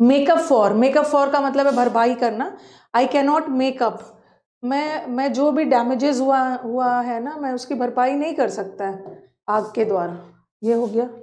makeup for makeup for का मतलब है भरपाई करना आई कैनॉट मेकअप मैं मैं जो भी डैमेजेस हुआ हुआ है ना मैं उसकी भरपाई नहीं कर सकता है आग के द्वारा ये हो गया